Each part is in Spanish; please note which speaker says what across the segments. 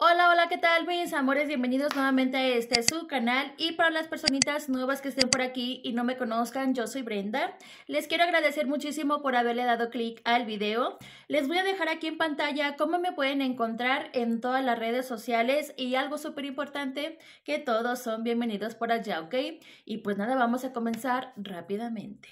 Speaker 1: Hola, hola, ¿qué tal mis amores? Bienvenidos nuevamente a este su canal y para las personitas nuevas que estén por aquí y no me conozcan, yo soy Brenda. Les quiero agradecer muchísimo por haberle dado clic al video. Les voy a dejar aquí en pantalla cómo me pueden encontrar en todas las redes sociales y algo súper importante que todos son bienvenidos por allá, ¿ok? Y pues nada, vamos a comenzar rápidamente.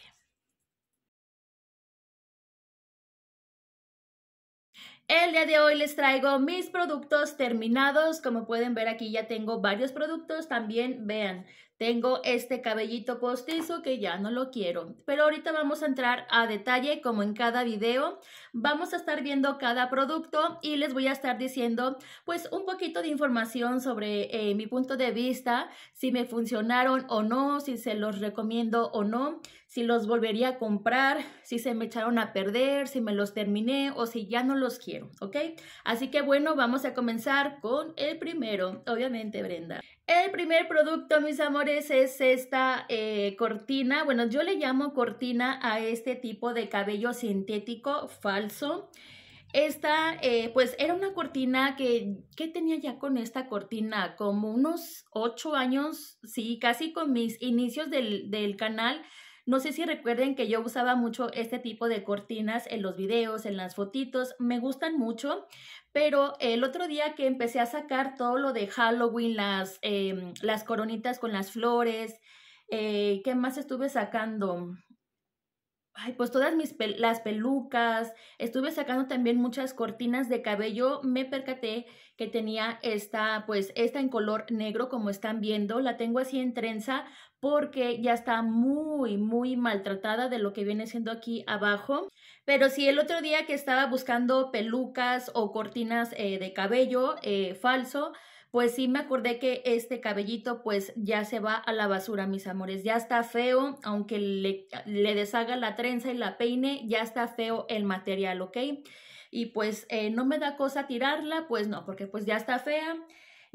Speaker 1: El día de hoy les traigo mis productos terminados. Como pueden ver aquí ya tengo varios productos. También vean, tengo este cabellito postizo que ya no lo quiero, pero ahorita vamos a entrar a detalle como en cada video. Vamos a estar viendo cada producto y les voy a estar diciendo pues un poquito de información sobre eh, mi punto de vista, si me funcionaron o no, si se los recomiendo o no, si los volvería a comprar, si se me echaron a perder, si me los terminé o si ya no los quiero, ¿ok? Así que bueno, vamos a comenzar con el primero, obviamente Brenda. El primer producto, mis amores, es esta eh, cortina. Bueno, yo le llamo cortina a este tipo de cabello sintético falso. Esta, eh, pues, era una cortina que, ¿qué tenía ya con esta cortina? Como unos ocho años, sí, casi con mis inicios del, del canal no sé si recuerden que yo usaba mucho este tipo de cortinas en los videos, en las fotitos, me gustan mucho, pero el otro día que empecé a sacar todo lo de Halloween, las, em, las coronitas con las flores, eh, ¿qué más estuve sacando? Ay, pues todas mis las pelucas, estuve sacando también muchas cortinas de cabello, me percaté que tenía esta, pues esta en color negro, como están viendo, la tengo así en trenza, porque ya está muy, muy maltratada de lo que viene siendo aquí abajo. Pero si el otro día que estaba buscando pelucas o cortinas eh, de cabello eh, falso, pues sí me acordé que este cabellito pues ya se va a la basura, mis amores. Ya está feo, aunque le, le deshaga la trenza y la peine, ya está feo el material, ¿ok? Y pues eh, no me da cosa tirarla, pues no, porque pues ya está fea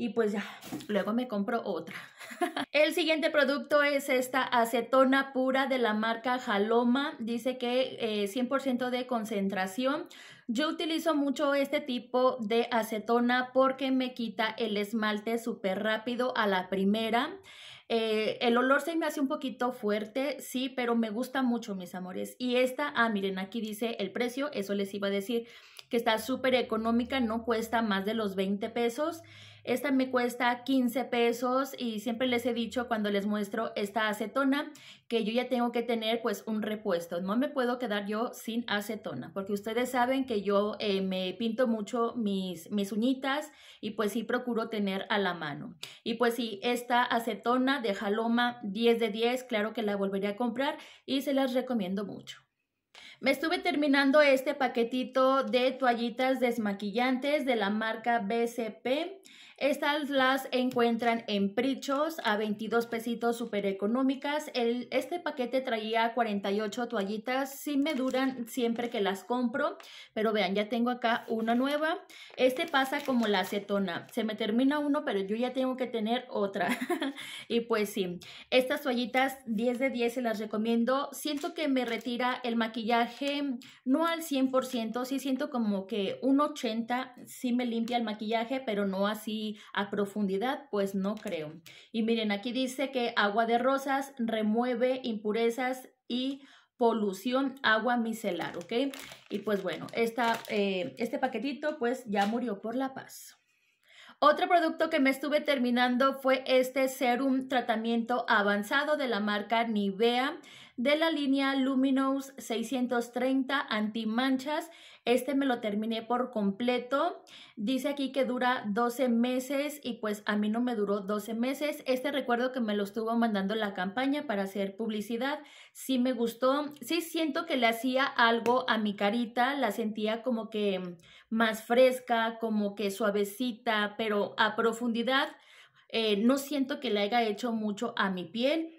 Speaker 1: y pues ya, luego me compro otra. El siguiente producto es esta acetona pura de la marca Jaloma, dice que 100% eh, de concentración. Yo utilizo mucho este tipo de acetona porque me quita el esmalte súper rápido a la primera. Eh, el olor se me hace un poquito fuerte, sí, pero me gusta mucho, mis amores. Y esta, ah, miren, aquí dice el precio, eso les iba a decir, que está súper económica, no cuesta más de los 20 pesos. Esta me cuesta 15 pesos y siempre les he dicho cuando les muestro esta acetona que yo ya tengo que tener pues un repuesto. No me puedo quedar yo sin acetona porque ustedes saben que yo eh, me pinto mucho mis, mis uñitas y pues sí procuro tener a la mano. Y pues sí, esta acetona de Jaloma 10 de 10, claro que la volvería a comprar y se las recomiendo mucho. Me estuve terminando este paquetito de toallitas desmaquillantes de la marca BCP. Estas las encuentran en Prichos a 22 pesitos súper económicas. El, este paquete traía 48 toallitas. Sí me duran siempre que las compro. Pero vean, ya tengo acá una nueva. Este pasa como la acetona. Se me termina uno, pero yo ya tengo que tener otra. y pues sí, estas toallitas 10 de 10 se las recomiendo. Siento que me retira el maquillaje no al 100%. Sí siento como que un 80 sí me limpia el maquillaje, pero no así a profundidad, pues no creo. Y miren, aquí dice que agua de rosas remueve impurezas y polución agua micelar, ¿ok? Y pues bueno, esta, eh, este paquetito pues ya murió por la paz. Otro producto que me estuve terminando fue este serum tratamiento avanzado de la marca Nivea de la línea Luminous 630 antimanchas. Este me lo terminé por completo. Dice aquí que dura 12 meses y pues a mí no me duró 12 meses. Este recuerdo que me lo estuvo mandando la campaña para hacer publicidad. Sí me gustó. Sí siento que le hacía algo a mi carita. La sentía como que más fresca, como que suavecita, pero a profundidad eh, no siento que le haya hecho mucho a mi piel.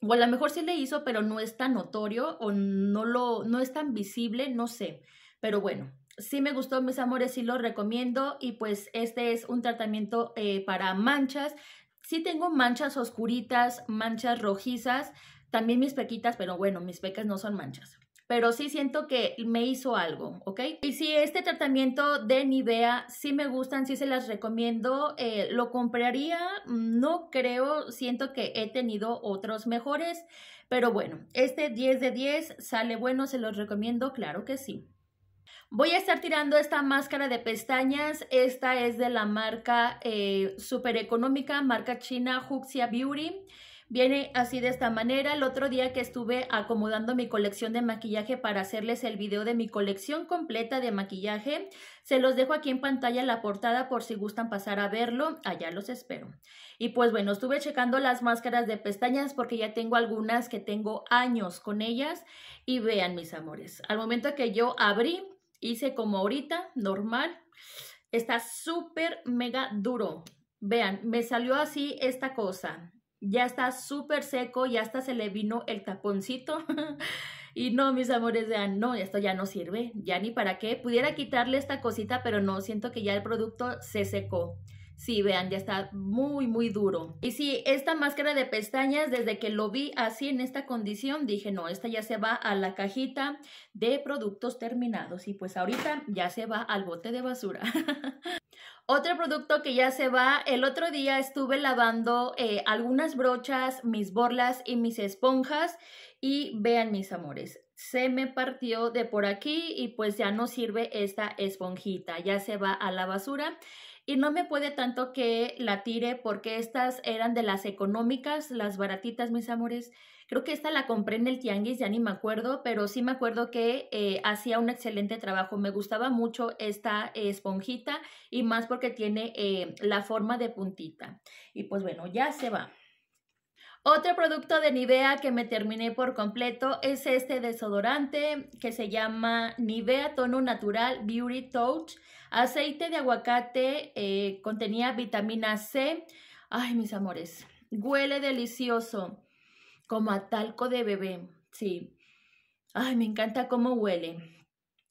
Speaker 1: O a lo mejor sí le hizo, pero no es tan notorio o no, lo, no es tan visible, no sé. Pero bueno, sí me gustó, mis amores, sí lo recomiendo. Y pues este es un tratamiento eh, para manchas. Sí tengo manchas oscuritas, manchas rojizas, también mis pequitas, pero bueno, mis pecas no son manchas pero sí siento que me hizo algo, ¿ok? Y si este tratamiento de Nivea sí me gustan, sí se las recomiendo, eh, lo compraría, no creo, siento que he tenido otros mejores, pero bueno, este 10 de 10 sale bueno, se los recomiendo, claro que sí. Voy a estar tirando esta máscara de pestañas. Esta es de la marca eh, super económica, marca china Huxia Beauty. Viene así de esta manera. El otro día que estuve acomodando mi colección de maquillaje para hacerles el video de mi colección completa de maquillaje, se los dejo aquí en pantalla la portada por si gustan pasar a verlo. Allá los espero. Y pues bueno, estuve checando las máscaras de pestañas porque ya tengo algunas que tengo años con ellas. Y vean, mis amores, al momento que yo abrí, hice como ahorita, normal. Está súper mega duro. Vean, me salió así esta cosa ya está súper seco, ya hasta se le vino el taponcito. y no, mis amores, vean, no, esto ya no sirve, ya ni para qué. Pudiera quitarle esta cosita, pero no, siento que ya el producto se secó. Sí, vean, ya está muy, muy duro. Y sí, esta máscara de pestañas, desde que lo vi así en esta condición, dije, no, esta ya se va a la cajita de productos terminados. Y pues ahorita ya se va al bote de basura. Otro producto que ya se va, el otro día estuve lavando eh, algunas brochas, mis borlas y mis esponjas y vean mis amores, se me partió de por aquí y pues ya no sirve esta esponjita, ya se va a la basura y no me puede tanto que la tire porque estas eran de las económicas, las baratitas mis amores Creo que esta la compré en el Tianguis, ya ni me acuerdo, pero sí me acuerdo que eh, hacía un excelente trabajo. Me gustaba mucho esta esponjita y más porque tiene eh, la forma de puntita. Y pues bueno, ya se va. Otro producto de Nivea que me terminé por completo es este desodorante que se llama Nivea Tono Natural Beauty Touch. Aceite de aguacate, eh, contenía vitamina C. Ay, mis amores, huele delicioso como a talco de bebé, sí. Ay, me encanta cómo huele.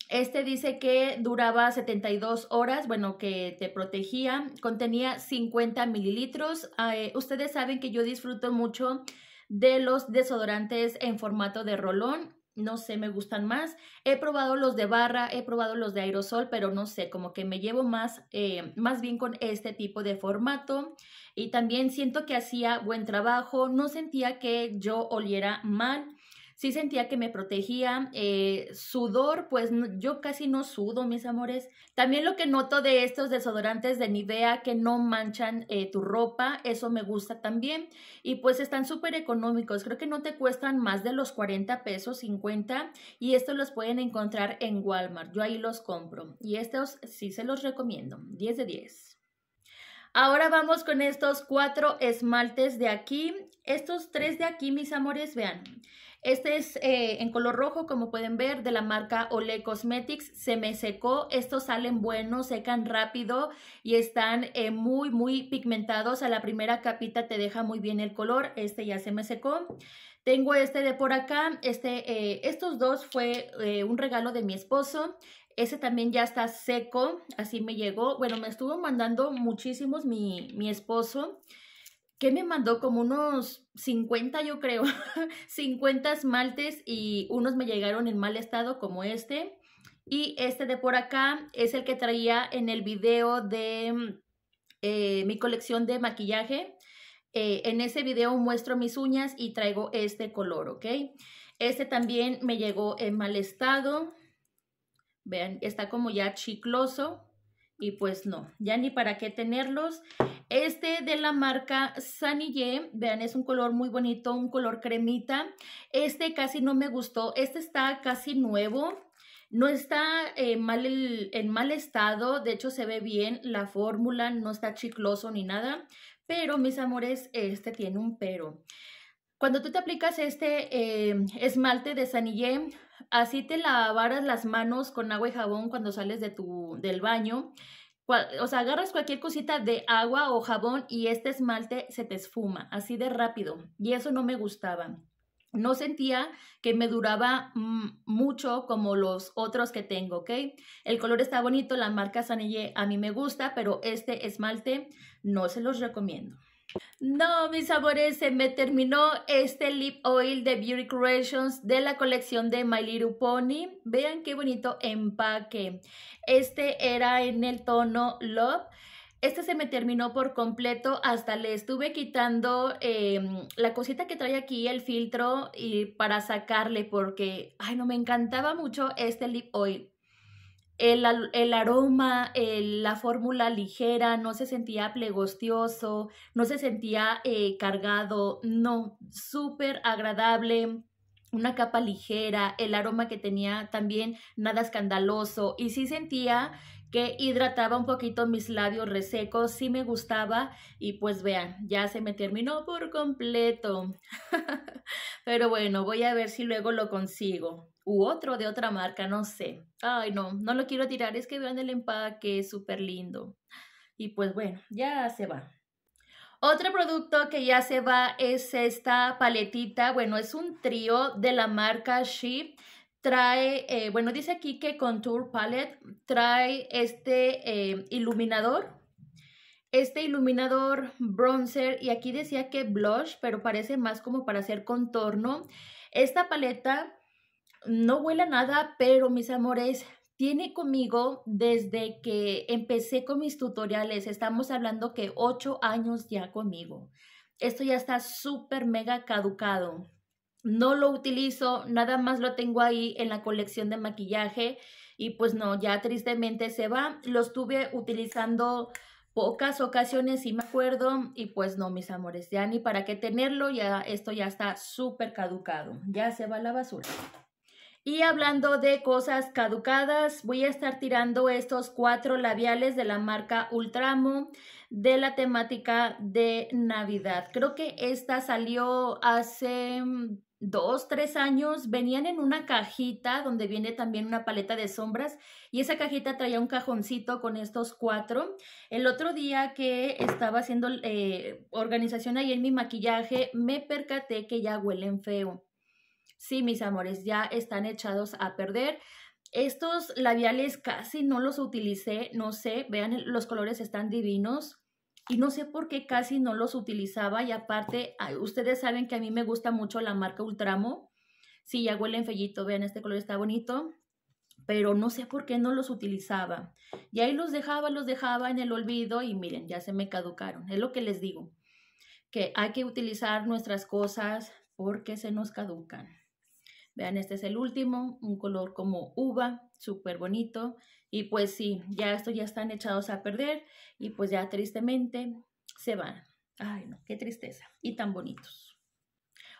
Speaker 1: Este dice que duraba 72 horas, bueno, que te protegía, contenía 50 mililitros. Ah, eh, ustedes saben que yo disfruto mucho de los desodorantes en formato de rolón no sé, me gustan más. He probado los de barra, he probado los de aerosol, pero no sé, como que me llevo más, eh, más bien con este tipo de formato. Y también siento que hacía buen trabajo, no sentía que yo oliera mal sí sentía que me protegía. Eh, sudor, pues yo casi no sudo, mis amores. También lo que noto de estos desodorantes de Nivea que no manchan eh, tu ropa, eso me gusta también. Y pues están súper económicos, creo que no te cuestan más de los 40 pesos, 50. Y estos los pueden encontrar en Walmart, yo ahí los compro. Y estos sí se los recomiendo, 10 de 10. Ahora vamos con estos cuatro esmaltes de aquí. Estos tres de aquí, mis amores, vean. Este es eh, en color rojo, como pueden ver, de la marca Olé Cosmetics. Se me secó. Estos salen buenos, secan rápido y están eh, muy, muy pigmentados. A la primera capita te deja muy bien el color. Este ya se me secó. Tengo este de por acá. Este, eh, estos dos fue un regalo de mi esposo. Ese también ya está seco, así me llegó. Bueno, me estuvo mandando muchísimos mi, mi esposo que me mandó como unos 50, yo creo, 50 esmaltes y unos me llegaron en mal estado como este. Y este de por acá es el que traía en el video de mm, eh, mi colección de maquillaje. Eh, en ese video muestro mis uñas y traigo este color, ¿ok? Este también me llegó en mal estado. Vean, está como ya chicloso y pues no, ya ni para qué tenerlos. Este de la marca Sanille, vean, es un color muy bonito, un color cremita. Este casi no me gustó, este está casi nuevo, no está eh, mal en mal estado, de hecho se ve bien la fórmula, no está chicloso ni nada, pero mis amores, este tiene un pero. Cuando tú te aplicas este em, esmalte de Sanillé, así te lavaras las manos con agua y jabón cuando sales de tu, del baño. O sea, agarras cualquier cosita de agua o jabón y este esmalte se te esfuma, así de rápido. Y eso no me gustaba. No sentía que me duraba mm, mucho como los otros que tengo, ¿ok? El color está bonito, la marca Sanille a mí me gusta, pero este esmalte no se los recomiendo. No, mis amores, se me terminó este lip oil de Beauty Creations de la colección de My Little Pony. Vean qué bonito empaque. Este era en el tono Love. Este se me terminó por completo, hasta le estuve quitando em, la cosita que trae aquí, el filtro, y para sacarle porque, ay, no, me encantaba mucho este lip oil. El, el aroma, la fórmula ligera, no se sentía plegostioso, no se sentía eh, cargado, no, súper agradable, una capa ligera, el aroma que tenía también nada escandaloso y sí sentía que hidrataba un poquito mis labios resecos, sí me gustaba y pues vean, ya se me terminó por completo. Pero bueno, voy a ver si luego lo consigo. U otro de otra marca, no sé. Ay, no, no lo quiero tirar, es que vean el empaque, es súper lindo. Y pues bueno, ya se va. Otro producto que ya se va es esta paletita, bueno, es un trío de la marca Sheep trae, eh, bueno, dice aquí que Contour Palette trae este eh, iluminador, este iluminador bronzer y aquí decía que blush, pero parece más como para hacer contorno. Esta paleta no huele nada, pero mis amores, tiene conmigo desde que empecé con mis tutoriales. Estamos hablando que 8 años ya conmigo. Esto ya está súper mega caducado no lo utilizo, nada más lo tengo ahí en la colección de maquillaje y pues no, ya tristemente se va. Lo estuve utilizando pocas ocasiones, y me acuerdo, y pues no, mis amores, ya ni para qué tenerlo, ya esto ya está súper caducado, ya se va a la basura. Y hablando de cosas caducadas, voy a estar tirando estos cuatro labiales de la marca Ultramo de la temática de Navidad. Creo que esta salió hace mm, dos, tres años, venían en una cajita donde viene también una paleta de sombras y esa cajita traía un cajoncito con estos cuatro. El otro día que estaba haciendo eh, organización ahí en mi maquillaje, me percaté que ya huelen feo. Sí, mis amores, ya están echados a perder. Estos labiales casi no los utilicé, no sé, vean, los colores están divinos y no sé por qué casi no los utilizaba y aparte, ustedes saben que a mí me gusta mucho la marca Ultramo. Sí, ya huelen fellito, vean, este color está bonito, pero no sé por qué no los utilizaba. Y ahí los dejaba, los dejaba en el olvido y miren, ya se me caducaron. Es lo que les digo, que hay que utilizar nuestras cosas porque se nos caducan. Vean, este es el último, un color como uva, súper bonito. Y pues sí, ya esto ya están echados a perder y pues ya tristemente se van. Ay, no, qué tristeza. Y tan bonitos.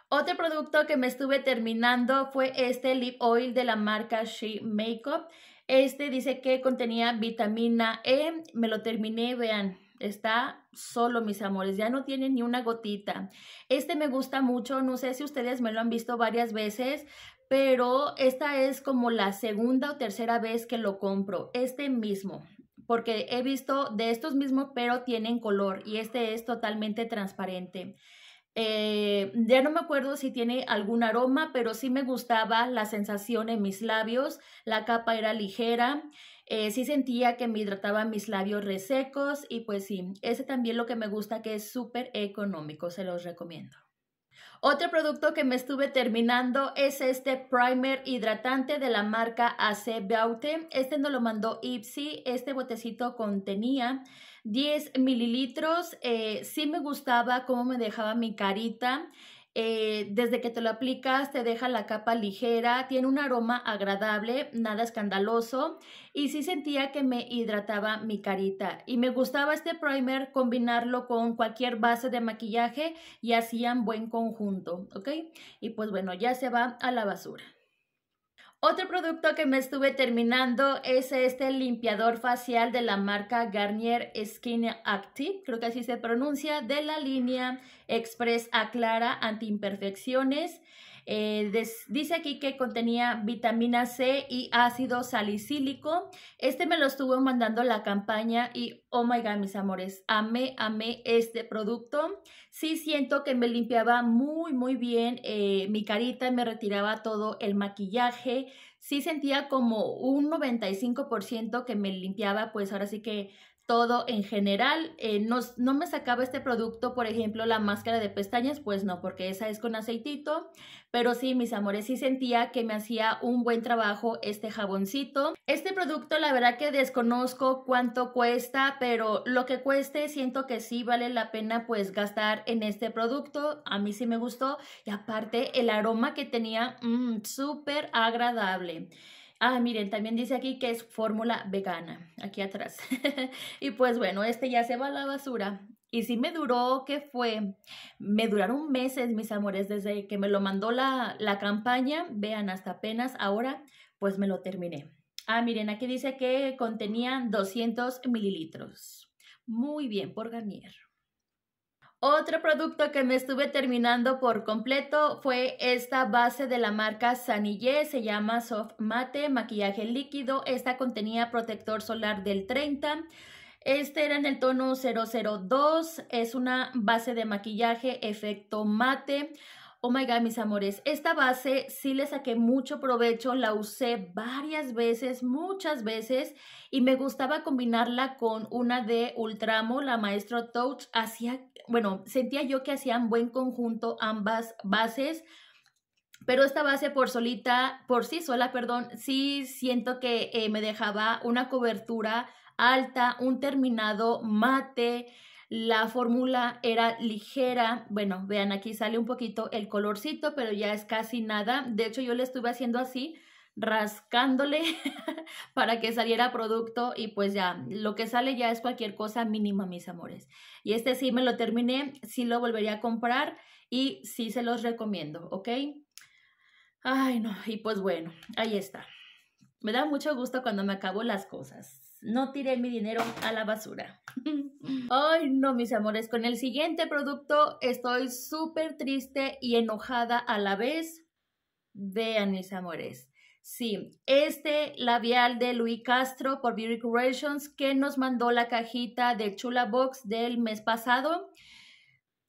Speaker 1: Otro producto que me estuve terminando fue este lip oil de la marca She Makeup. Este dice que contenía vitamina E. Me lo terminé, vean, está solo, mis amores. Ya no tiene ni una gotita. Este me gusta mucho. No sé si ustedes me lo han visto varias veces, pero esta es como la segunda o tercera vez que lo compro, este mismo, porque he visto de estos mismos, pero tienen color y este es totalmente transparente. Eh, ya no me acuerdo si tiene algún aroma, pero sí me gustaba la sensación en mis labios, la capa era ligera, eh, sí sentía que me hidrataban mis labios resecos y pues sí, ese también lo que me gusta que es súper económico, se los recomiendo. Otro producto que me estuve terminando es este primer hidratante de la marca AC Este nos lo mandó Ipsy. Este botecito contenía 10 mililitros. Eh, sí me gustaba cómo me dejaba mi carita. Eh, desde que te lo aplicas te deja la capa ligera, tiene un aroma agradable, nada escandaloso y sí sentía que me hidrataba mi carita. Y me gustaba este primer combinarlo con cualquier base de maquillaje y hacían buen conjunto, ¿ok? Y pues bueno, ya se va a la basura. Otro producto que me estuve terminando es este limpiador facial de la marca Garnier Skin Active, creo que así se pronuncia, de la línea Express Aclara Anti Imperfecciones. Eh, dice aquí que contenía vitamina C y ácido salicílico. Este me lo estuvo mandando la campaña y oh my god, mis amores, amé, amé este producto. Sí siento que me limpiaba muy, muy bien eh, mi carita, y me retiraba todo el maquillaje. Sí sentía como un 95% que me limpiaba, pues ahora sí que todo en general. Eh, no, me sacaba este producto, por ejemplo, la máscara de pestañas, pues no, porque esa es con aceitito. Pero sí, mis amores, sí sentía que me hacía un buen trabajo este jaboncito. Este producto, la verdad que desconozco cuánto cuesta, pero lo que cueste siento que sí vale la pena pues gastar en este producto. A mí sí me gustó y aparte el aroma que tenía, mm, súper agradable. Ah, miren, también dice aquí que es fórmula vegana, aquí atrás. y pues bueno, este ya se va a la basura. Y sí me duró, ¿qué fue? Me duraron meses, mis amores, desde que me lo mandó la, la campaña. Vean, hasta apenas ahora, pues me lo terminé. Ah, miren, aquí dice que contenía 200 mililitros. Muy bien, por Garnier. Otro producto que me estuve terminando por completo fue esta base de la marca Sanillé, se llama Soft Mate, maquillaje líquido, esta contenía protector solar del 30, este era en el tono 002, es una base de maquillaje efecto mate, Oh my god, mis amores, esta base sí le saqué mucho provecho, la usé varias veces, muchas veces, y me gustaba combinarla con una de Ultramo, la Maestro Touch. Hacía, bueno, sentía yo que hacían buen conjunto ambas bases, pero esta base por solita, por sí sola, perdón, sí siento que eh, me dejaba una cobertura alta, un terminado mate, la fórmula era ligera, bueno, vean aquí sale un poquito el colorcito, pero ya es casi nada. De hecho, yo le estuve haciendo así, rascándole para que saliera producto y pues ya, lo que sale ya es cualquier cosa mínima, mis amores. Y este sí me lo terminé, sí lo volvería a comprar y sí se los recomiendo, ¿ok? Ay, no, y pues bueno, ahí está. Me da mucho gusto cuando me acabo las cosas. No tiré mi dinero a la basura. Ay, no, mis amores. Con el siguiente producto estoy súper triste y enojada a la vez. Vean, mis amores. Sí, este labial de Luis Castro por Beauty Creations que nos mandó la cajita de Chula Box del mes pasado.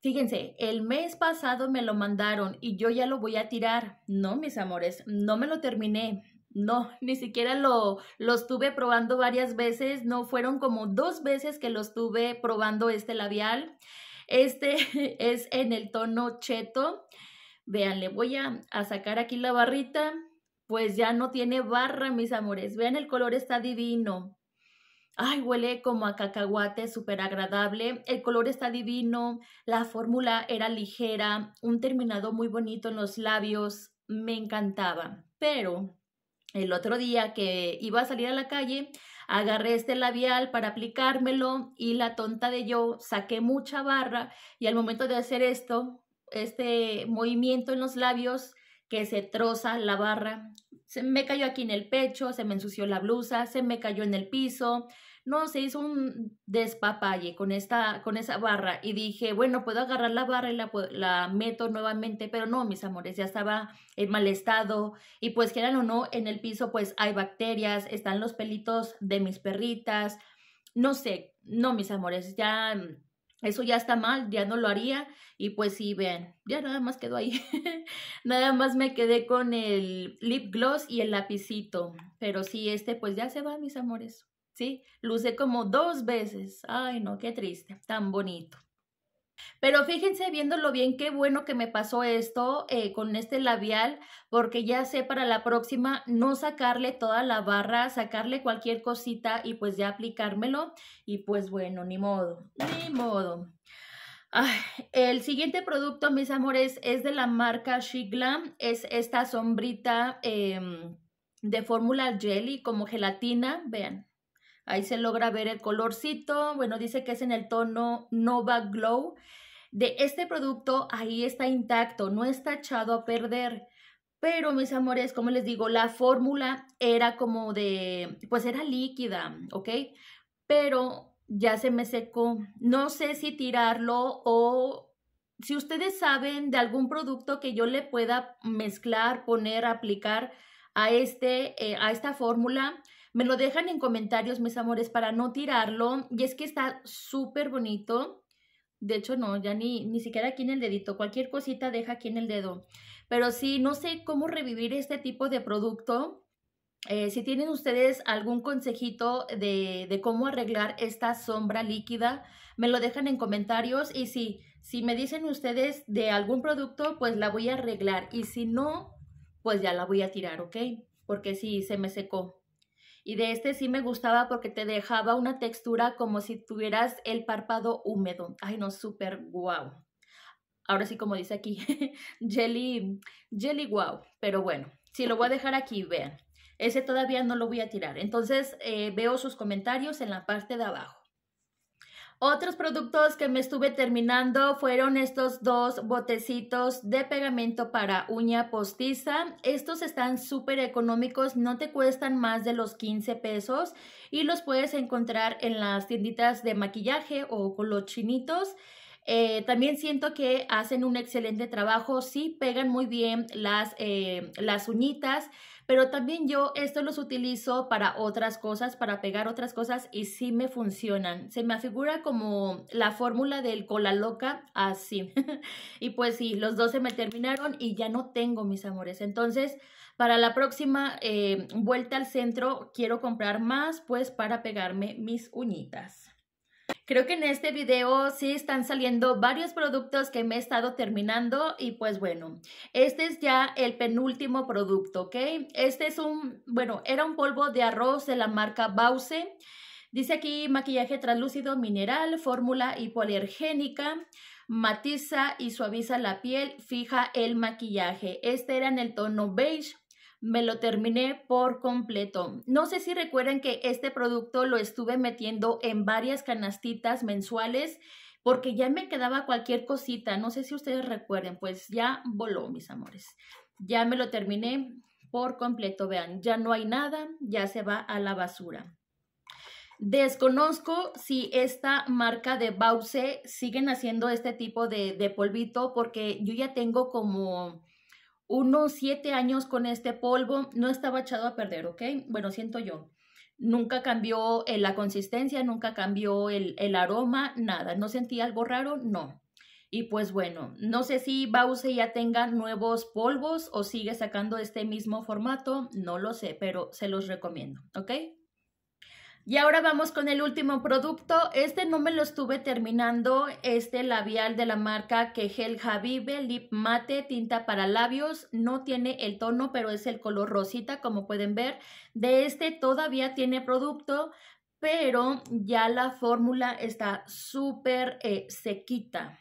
Speaker 1: Fíjense, el mes pasado me lo mandaron y yo ya lo voy a tirar. No, mis amores, no me lo terminé. No, ni siquiera lo, los tuve probando varias veces, no fueron como dos veces que lo estuve probando este labial. Este es en el tono cheto. Vean, le voy a, a sacar aquí la barrita. Pues ya no tiene barra, mis amores. Vean, el color está divino. Ay, huele como a cacahuate, súper agradable. El color está divino, la fórmula era ligera, un terminado muy bonito en los labios, me encantaba. Pero el otro día que iba a salir a la calle, agarré este labial para aplicármelo y la tonta de yo saqué mucha barra y al momento de hacer esto, este movimiento en los labios, que se troza la barra. Se me cayó aquí en el pecho, se me ensució la blusa, se me cayó en el piso. No, se hizo un despapalle con, esta, con esa barra y dije, bueno, puedo agarrar la barra y la, la meto nuevamente, pero no, mis amores, ya estaba en mal estado y pues quieran o no, en el piso pues hay bacterias, están los pelitos de mis perritas, no sé, no, mis amores, ya mm, eso ya está mal, ya no lo haría y pues sí, vean, ya nada más quedó ahí. nada más me quedé con el lip gloss y el lapicito, pero sí, este pues ya se va, mis amores. Sí, luce como dos veces. Ay, no, qué triste, tan bonito. Pero fíjense viéndolo bien, qué bueno que me pasó esto eh, con este labial, porque ya sé para la próxima no sacarle toda la barra, sacarle cualquier cosita y pues ya aplicármelo. Y pues bueno, ni modo, ni modo. el siguiente producto, mis amores, es de la marca Shigla. Es esta sombrita em, de fórmula jelly como gelatina, vean. Ahí se logra ver el colorcito. Bueno, dice que es en el tono Nova Glow. De este producto ahí está intacto, no está echado a perder. Pero mis amores, como les digo, la fórmula era como de, pues era líquida, ¿ok? Pero ya se me secó. No sé si tirarlo o si ustedes saben de algún producto que yo le pueda mezclar, poner, aplicar a, este, eh, a esta fórmula, me lo dejan en comentarios, mis amores, para no tirarlo. Y es que está súper bonito. De hecho, no, ya ni, ni siquiera aquí en el dedito. Cualquier cosita deja aquí en el dedo. Pero sí, no sé cómo revivir este tipo de producto. Eh, si tienen ustedes algún consejito de, de, cómo arreglar esta sombra líquida, me lo dejan en comentarios. Y sí, si me dicen ustedes de algún producto, pues la voy a arreglar. Y si no, pues ya la voy a tirar, ¿ok? Porque sí, se me secó. Y de este sí me gustaba porque te dejaba una textura como si tuvieras el párpado húmedo. Ay, no, súper guau. Ahora sí, como dice aquí, jelly, jelly guau. Wow. Pero bueno, si lo voy a dejar aquí, vean. Ese todavía no lo voy a tirar. Entonces eh, veo sus comentarios en la parte de abajo. Otros productos que me estuve terminando fueron estos dos botecitos de pegamento para uña postiza. Estos están súper económicos, no te cuestan más de los 15 pesos y los puedes encontrar en las tienditas de maquillaje o con los chinitos. Eh, también siento que hacen un excelente trabajo, sí pegan muy bien las, eh, las uñitas. Pero también yo esto los utilizo para otras cosas, para pegar otras cosas y sí me funcionan. Se me afigura como la fórmula del cola loca así. y pues sí, los dos se me terminaron y ya no tengo mis amores. Entonces, para la próxima eh, vuelta al centro quiero comprar más pues para pegarme mis uñitas. Creo que en este video sí están saliendo varios productos que me he estado terminando y pues bueno, este es ya el penúltimo producto, ¿ok? Este es un, bueno, era un polvo de arroz de la marca Bause. Dice aquí maquillaje translúcido, mineral, fórmula hipoalergénica, matiza y suaviza la piel, fija el maquillaje. Este era en el tono beige me lo terminé por completo. No sé si recuerden que este producto lo estuve metiendo en varias canastitas mensuales porque ya me quedaba cualquier cosita. No sé si ustedes recuerden, pues ya voló, mis amores. Ya me lo terminé por completo, vean, ya no hay nada, ya se va a la basura. Desconozco si esta marca de BAUCE siguen haciendo este tipo de polvito porque yo ya tengo como unos siete años con este polvo, no estaba echado a perder, ¿ok? Bueno, siento yo. Nunca cambió eh, la consistencia, nunca cambió el, el, aroma, nada. ¿No sentí algo raro? No. Y pues bueno, no sé si Bause ya tenga nuevos polvos o sigue sacando este mismo formato, no lo sé, pero se los recomiendo, ¿ok? Y ahora vamos con el último producto. Este no me lo estuve terminando. Este labial de la marca Kegel Javi Lip Mate, tinta para labios. No tiene el tono, pero es el color rosita, como pueden ver. De este todavía tiene producto, pero ya la fórmula está súper eh, sequita.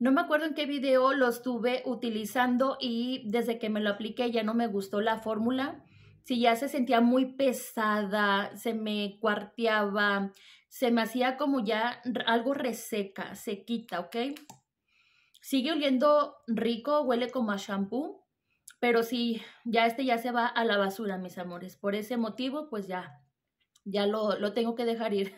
Speaker 1: No me acuerdo en qué video lo estuve utilizando y desde que me lo apliqué ya no me gustó la fórmula si ya se sentía muy pesada, se me cuarteaba, se me hacía como ya algo reseca, sequita, ¿ok? Sigue oliendo rico, huele como a shampoo, pero si ya este ya se va a la basura, mis amores. Por ese motivo, pues ya, ya lo, lo tengo que dejar ir.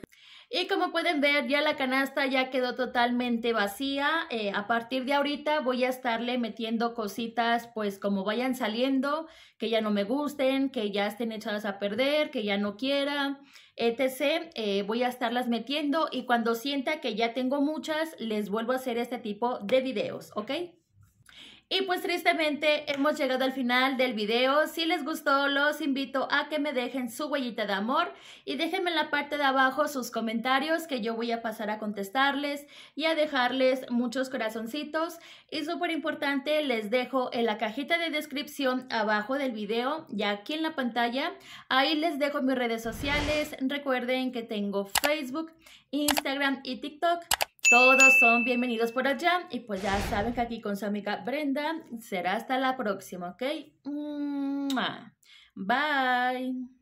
Speaker 1: Y como pueden ver, ya la canasta ya quedó totalmente vacía. Eh, a partir de ahorita voy a estarle metiendo cositas, pues como vayan saliendo, que ya no me gusten, que ya estén echadas a perder, que ya no quiera, etc. Eh, voy a estarlas metiendo y cuando sienta que ya tengo muchas, les vuelvo a hacer este tipo de videos, ¿ok? Y pues tristemente hemos llegado al final del video. Si les gustó, los invito a que me dejen su huellita de amor y déjenme en la parte de abajo sus comentarios que yo voy a pasar a contestarles y a dejarles muchos corazoncitos. Y súper importante, les dejo en la cajita de descripción abajo del video y aquí en la pantalla. Ahí les dejo mis redes sociales. Recuerden que tengo Facebook, Instagram y TikTok. Todos son bienvenidos por allá y pues ya saben que aquí con su amiga Brenda será hasta la próxima, ¿ok? Bye.